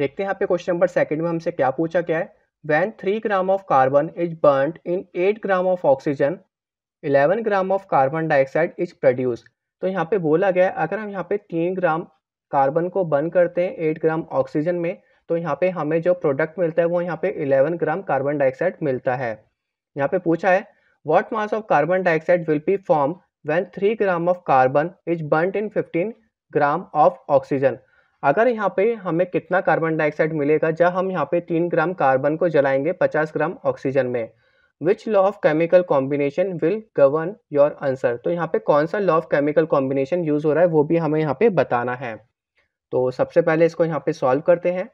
देखते हैं यहाँ पे क्वेश्चन नंबर सेकंड में हमसे क्या पूछा गया है when three gram of carbon is burn in eight gram of oxygen eleven gram of carbon dioxide is produce तो यहाँ पे बोला गया है अगर हम यहाँ पे तीन ग्राम कार्बन को बर्न करते हैं एट ग्राम ऑक्सीजन में तो यहाँ पे हमें जो प्रोडक्ट मिलता है वो यहाँ पे इलेवन ग्राम कार्बन डाइऑक्साइड मिलता है यहाँ पे पूछा है what mass of carbon dioxide will be form when three gram of carbon is burn in fifteen gram of oxygen अगर यहाँ पे हमें कितना कार्बन डाइऑक्साइड मिलेगा जब हम यहाँ पे तीन ग्राम कार्बन को जलाएंगे पचास ग्राम ऑक्सीजन में which law of chemical combination will govern your answer तो यहाँ पे कौन सा law of chemical combination use हो रहा है वो भी हमें यहाँ पे बताना है तो सबसे पहले इसको यहाँ पे सॉल्व करते हैं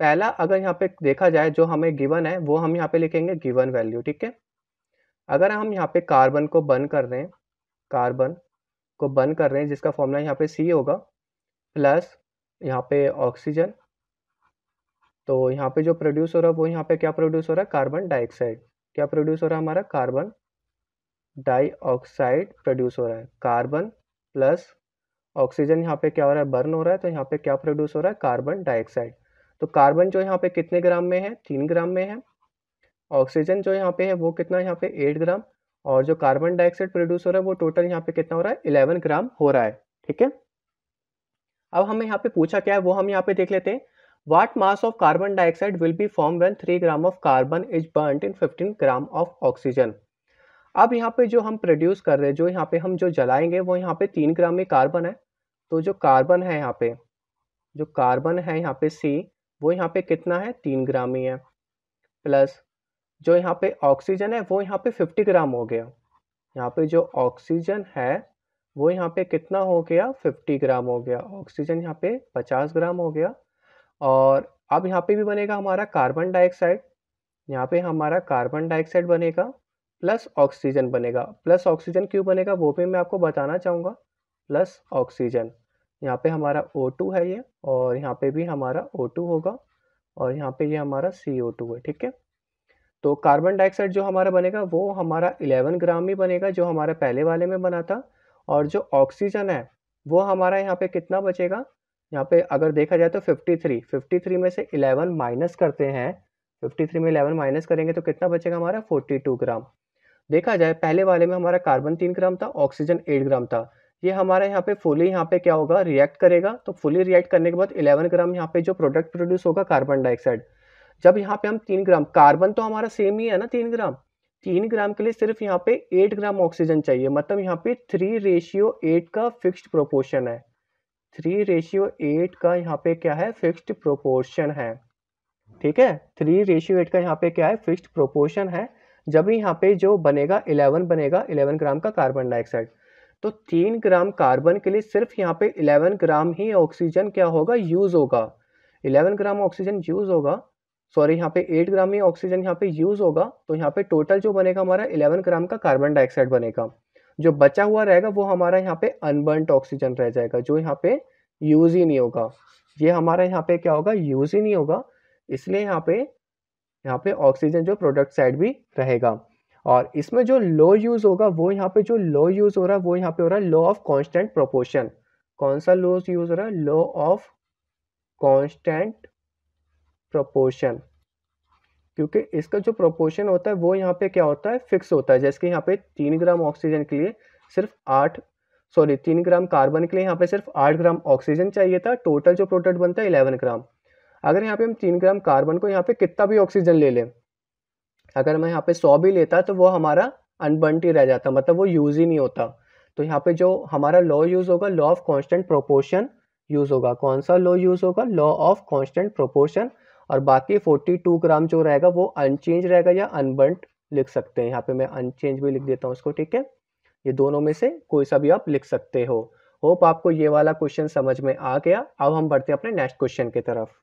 पहला अगर यहाँ पे देखा जाए जो हमें गिवन है वो हम यहाँ पे लिखेंगे गिवन वैल्यू ठीक है अगर हम यहाँ पे कार्बन को बर्न कर रहे हैं कार्बन को बर्न कर रहे हैं जिसका फॉर्मूला यहाँ पे सी होगा प्लस यहाँ पे ऑक्सीजन तो यहाँ पे जो प्रोड्यूस हो रहा है वो यहाँ पे क्या प्रोड्यूस हो रहा है कार्बन डाइऑक्साइड क्या प्रोड्यूस हो रहा है हमारा कार्बन डाइऑक्साइड प्रोड्यूस हो रहा है कार्बन प्लस ऑक्सीजन यहाँ पे क्या हो रहा है बर्न हो रहा है तो यहाँ पे क्या प्रोड्यूस हो रहा है कार्बन डाइऑक्साइड तो कार्बन जो यहाँ पे कितने ग्राम में है तीन ग्राम में है ऑक्सीजन जो यहाँ पे है वो कितना यहाँ पे एट ग्राम और जो कार्बन डाइऑक्साइड प्रोड्यूस हो रहा है वो टोटल यहाँ पे कितना हो रहा है इलेवन ग्राम हो रहा है ठीक है अब हमें यहाँ पे पूछा क्या है वो हम यहाँ पे देख लेते हैं what mass of carbon dioxide will be form when three gram of carbon is burn in fifteen gram of oxygen अब यहाँ पे जो हम प्रोड्यूस कर रहे हैं जो यहाँ पे हम जो जलाएंगे वो यहाँ पे तीन ग्राम में कार्बन है तो जो कार्बन है यहाँ पे जो कार्बन है यहाँ पे सी वो यहाँ पे कितना है तीन ग्राम ही है प्लस जो यहाँ पे ऑक्सीजन है वो यहाँ पे फिफ्टी ग्राम हो गया यहाँ पे जो ऑक्सीजन है वो यहाँ पे कितना हो गया 50 ग्राम हो गया ऑक्सीजन यहाँ पे 50 ग्राम हो गया और अब यहाँ पे भी बनेगा हमारा कार्बन डाइऑक्साइड यहाँ पे हमारा कार्बन डाइऑक्साइड बनेगा प्लस ऑक्सीजन बनेगा प्लस ऑक्सीजन क्यों बनेगा वो भी मैं आपको बताना चाहूँगा प्लस ऑक्सीजन यहाँ पे हमारा O2 है ये और यहाँ पे भी हमारा O2 होगा और यहाँ पे ये यह हमारा CO2 है ठीक है तो कार्बन डाइऑक्साइड जो हमारा बनेगा वो हमारा 11 ग्राम ही बनेगा जो हमारा पहले वाले में बना था और जो ऑक्सीजन है वो हमारा यहाँ पे कितना बचेगा यहाँ पे अगर देखा जाए तो 53 53 में से 11 माइनस करते हैं 53 में 11 माइनस करेंगे तो कितना बचेगा हमारा 42 ग्राम देखा जाए पहले वाले में हमारा कार्बन तीन ग्राम था ऑक्सीजन एट ग्राम था ये हमारा यहाँ पे फुली यहाँ पे क्या होगा रिएक्ट करेगा तो फुली रिएक्ट करने के बाद 11 ग्राम यहाँ पे जो प्रोडक्ट प्रोड्यूस होगा कार्बन डाइऑक्साइड जब यहाँ पे हम तीन ग्राम कार्बन तो हमारा सेम ही है ना तीन ग्राम तीन ग्राम के लिए सिर्फ यहाँ पे एट ग्राम ऑक्सीजन चाहिए मतलब यहाँ पे थ्री रेशियो एट का फिक्स्ड प्रोपोर्शन है थ्री रेशियो एट का यहाँ पे क्या है फिक्स्ड प्रोपोर्शन है ठीक है थ्री रेशियो एट का यहाँ पे क्या है फिक्स्ड प्रोपोर्शन है जब यहाँ पे जो बनेगा इलेवन बनेगा इलेवन ग्राम का कार्बन डाइऑक्साइड तो तीन ग्राम कार्बन के लिए सिर्फ यहाँ पे इलेवन ग्राम ही ऑक्सीजन क्या होगा यूज़ होगा इलेवन ग्राम ऑक्सीजन यूज़ होगा सॉरी यहाँ पे एट ग्राम ही ऑक्सीजन यहाँ पे यूज़ होगा तो यहाँ पे टोटल जो बनेगा हमारा इलेवन ग्राम का कार्बन डाइऑक्साइड बनेगा जो बचा हुआ रहेगा वो हमारा यहाँ पे अनबर्नड ऑक्सीजन रह जाएगा जो यहाँ पे यूज़ ही नहीं होगा ये हमारा यहाँ पे क्या होगा यूज़ ही नहीं होगा इसलिए यहाँ पे यहाँ पे ऑक्सीजन जो प्रोडक्ट साइड भी रहेगा और इसमें जो लो यूज़ होगा वो यहाँ पे जो लो यूज़ हो रहा है वो यहाँ पे हो रहा है लो ऑफ कॉन्स्टेंट प्रोपोर्शन कौन सा लो यूज़ हो रहा है लो ऑफ कॉन्स्टेंट प्रोपोर्शन क्योंकि इसका जो प्रोपोर्शन होता है वो यहाँ पे क्या होता है फिक्स होता है जैसे कि यहाँ पे तीन ग्राम ऑक्सीजन के लिए सिर्फ आठ सॉरी तीन ग्राम कार्बन के लिए यहाँ पे सिर्फ आठ ग्राम ऑक्सीजन चाहिए था टोटल जो प्रोडक्ट बनता है इलेवन ग्राम अगर यहाँ पे हम तीन ग्राम कार्बन को यहाँ पे कितना भी ऑक्सीजन ले लें अगर मैं यहाँ पे सौ भी लेता तो वो हमारा अनबंट ही रह जाता मतलब वो यूज़ ही नहीं होता तो यहाँ पे जो हमारा लॉ यूज़ होगा law of constant proportion use होगा कौन सा लॉ यूज़ होगा लॉ ऑफ कॉन्स्टेंट प्रोपोर्शन और बाकी 42 ग्राम जो रहेगा वो अनचेंज रहेगा या अनबर्ट लिख सकते हैं यहाँ पे मैं अनचेंज भी लिख देता हूँ उसको ठीक है ये दोनों में से कोई सा भी आप लिख सकते हो होप आपको ये वाला क्वेश्चन समझ में आ गया अब हम बढ़ते हैं अपने नेक्स्ट क्वेश्चन की तरफ